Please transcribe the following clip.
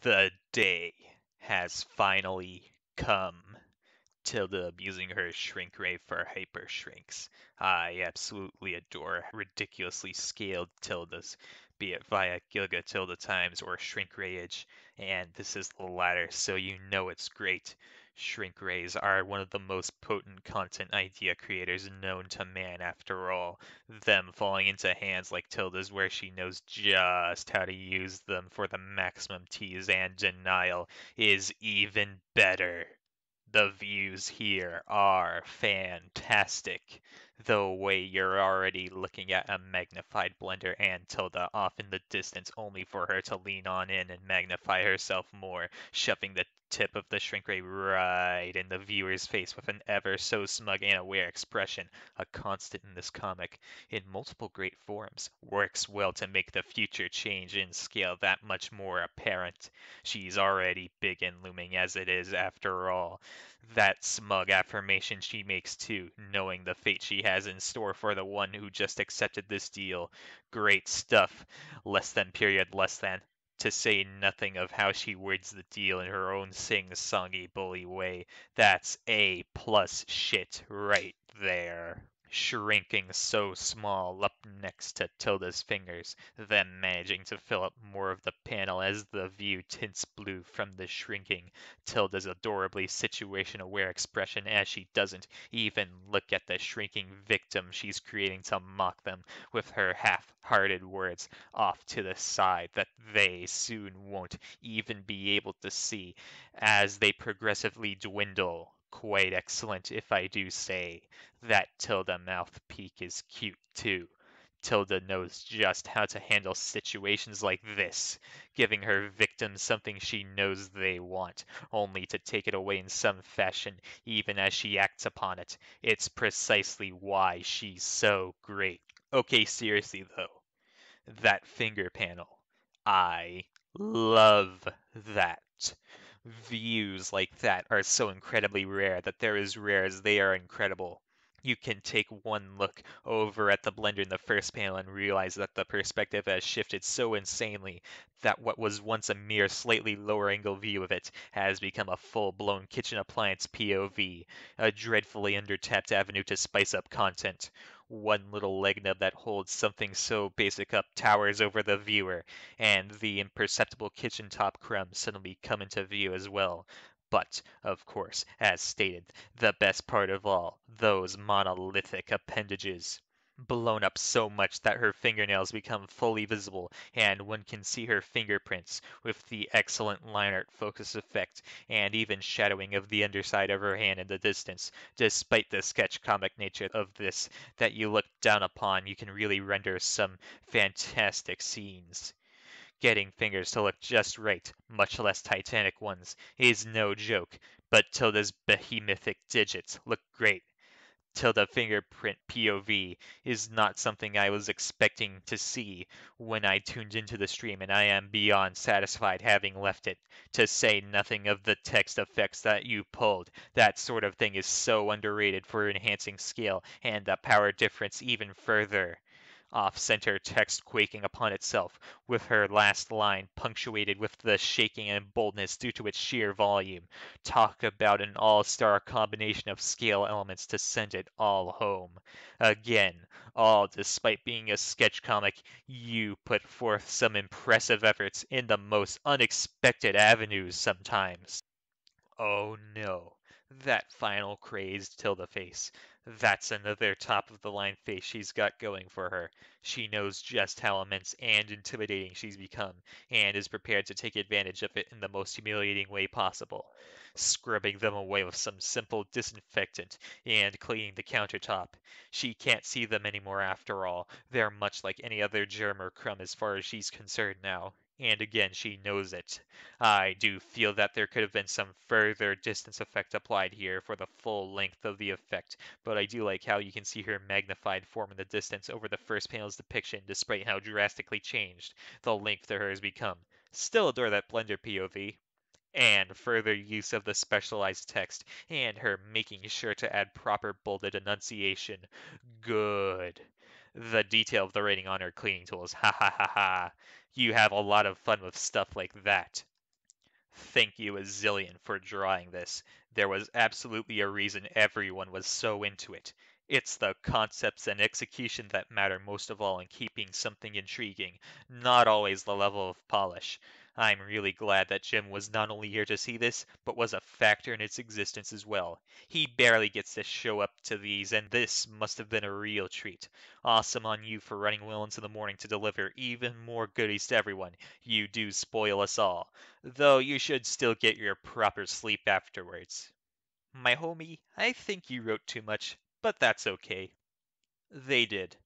The day has finally come. Tilda abusing her shrink ray for hyper shrinks. I absolutely adore ridiculously scaled tildes, be it via Gilga tilde times or shrink rayage, and this is the latter, so you know it's great. Shrink Rays are one of the most potent content idea creators known to man, after all. Them falling into hands like Tilda's, where she knows just how to use them for the maximum tease and denial, is even better. The views here are fantastic. The way you're already looking at a magnified blender and Tilda off in the distance only for her to lean on in and magnify herself more, shoving the tip of the shrink ray right in the viewer's face with an ever so smug and aware expression, a constant in this comic, in multiple great forms, works well to make the future change in scale that much more apparent. She's already big and looming as it is, after all. That smug affirmation she makes too, knowing the fate she has in store for the one who just accepted this deal. Great stuff. Less than period, less than to say nothing of how she words the deal in her own sing-songy bully way. That's A plus shit right there shrinking so small up next to Tilda's fingers, then managing to fill up more of the panel as the view tints blue from the shrinking Tilda's adorably situation aware expression as she doesn't even look at the shrinking victim she's creating to mock them with her half hearted words off to the side that they soon won't even be able to see as they progressively dwindle quite excellent if I do say that Tilda mouth peak is cute too. Tilda knows just how to handle situations like this, giving her victims something she knows they want, only to take it away in some fashion even as she acts upon it. It's precisely why she's so great. Okay, seriously though, that finger panel. I love that views like that are so incredibly rare that they're as rare as they are incredible. You can take one look over at the blender in the first panel and realize that the perspective has shifted so insanely that what was once a mere slightly lower angle view of it has become a full blown kitchen appliance POV, a dreadfully undertapped avenue to spice up content, one little leg nub that holds something so basic up towers over the viewer, and the imperceptible kitchen top crumbs suddenly come into view as well. But, of course, as stated, the best part of all, those monolithic appendages blown up so much that her fingernails become fully visible and one can see her fingerprints with the excellent line art focus effect and even shadowing of the underside of her hand in the distance. Despite the sketch comic nature of this that you look down upon, you can really render some fantastic scenes. Getting fingers to look just right, much less titanic ones, is no joke, but Tilda's behemothic digits look great tilde fingerprint POV is not something I was expecting to see when I tuned into the stream, and I am beyond satisfied having left it, to say nothing of the text effects that you pulled. That sort of thing is so underrated for enhancing scale and the power difference even further off center text quaking upon itself, with her last line punctuated with the shaking and boldness due to its sheer volume. Talk about an all star combination of scale elements to send it all home. Again, all despite being a sketch comic, you put forth some impressive efforts in the most unexpected avenues sometimes. Oh no that final crazed Tilda face. That's another top of the line face she's got going for her. She knows just how immense and intimidating she's become, and is prepared to take advantage of it in the most humiliating way possible. Scrubbing them away with some simple disinfectant and cleaning the countertop. She can't see them anymore after all. They're much like any other germ or crumb as far as she's concerned now. And again, she knows it. I do feel that there could have been some further distance effect applied here for the full length of the effect, but I do like how you can see her magnified form in the distance over the first panel's depiction, despite how drastically changed the length to her has become. Still adore that Blender POV, and further use of the specialized text and her making sure to add proper bolded enunciation. Good the detail of the writing on her cleaning tools. Ha ha ha ha. You have a lot of fun with stuff like that. Thank you a zillion for drawing this. There was absolutely a reason everyone was so into it. It's the concepts and execution that matter most of all in keeping something intriguing, not always the level of polish. I'm really glad that Jim was not only here to see this, but was a factor in its existence as well. He barely gets to show up to these, and this must have been a real treat. Awesome on you for running well into the morning to deliver even more goodies to everyone. You do spoil us all. Though you should still get your proper sleep afterwards. My homie, I think you wrote too much, but that's okay. They did.